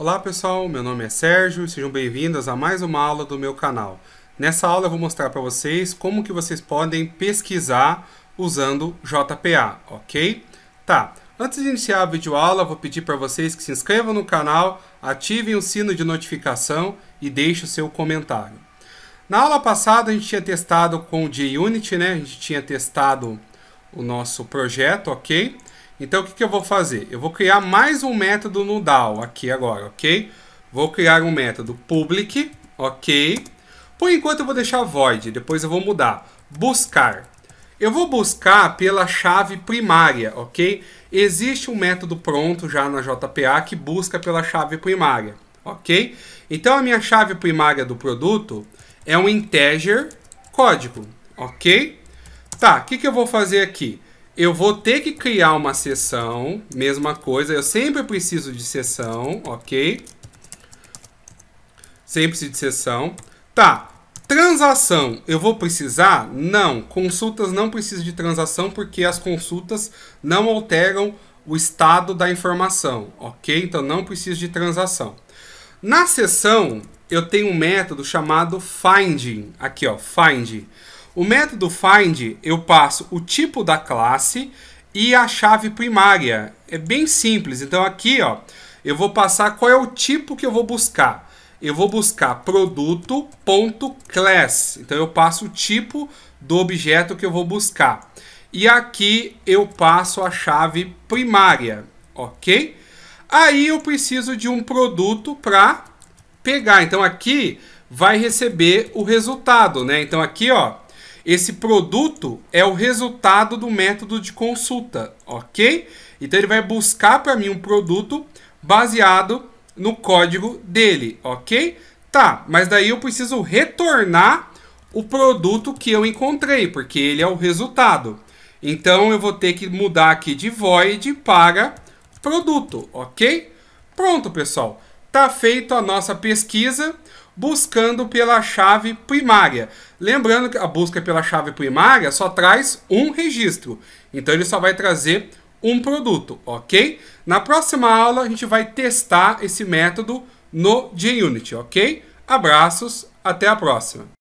Olá pessoal, meu nome é Sérgio e sejam bem-vindos a mais uma aula do meu canal. Nessa aula eu vou mostrar para vocês como que vocês podem pesquisar usando JPA, ok? Tá, antes de iniciar a videoaula, vou pedir para vocês que se inscrevam no canal, ativem o sino de notificação e deixem o seu comentário. Na aula passada a gente tinha testado com o JUnity, né? A gente tinha testado o nosso projeto, ok? Então, o que, que eu vou fazer? Eu vou criar mais um método no DAO aqui agora, ok? Vou criar um método public, ok? Por enquanto eu vou deixar void, depois eu vou mudar. Buscar. Eu vou buscar pela chave primária, ok? Existe um método pronto já na JPA que busca pela chave primária, ok? Então a minha chave primária do produto é um integer código, ok? Tá, o que, que eu vou fazer aqui? Eu vou ter que criar uma sessão, mesma coisa. Eu sempre preciso de sessão, ok? Sempre preciso de sessão. Tá, Transação, eu vou precisar? Não, consultas não precisam de transação porque as consultas não alteram o estado da informação, ok? Então não preciso de transação. Na sessão eu tenho um método chamado finding, aqui ó, find. O método find, eu passo o tipo da classe e a chave primária. É bem simples. Então aqui, ó, eu vou passar qual é o tipo que eu vou buscar. Eu vou buscar produto.class. Então eu passo o tipo do objeto que eu vou buscar. E aqui eu passo a chave primária, ok? Aí eu preciso de um produto para pegar. Então aqui vai receber o resultado, né? Então aqui, ó, esse produto é o resultado do método de consulta, ok? Então ele vai buscar para mim um produto baseado no código dele, ok? Tá, mas daí eu preciso retornar o produto que eu encontrei, porque ele é o resultado. Então eu vou ter que mudar aqui de void para produto, ok? Pronto, pessoal. Tá feito a nossa pesquisa buscando pela chave primária. Lembrando que a busca pela chave primária só traz um registro, então ele só vai trazer um produto, ok? Na próxima aula a gente vai testar esse método no JUnit, ok? Abraços, até a próxima!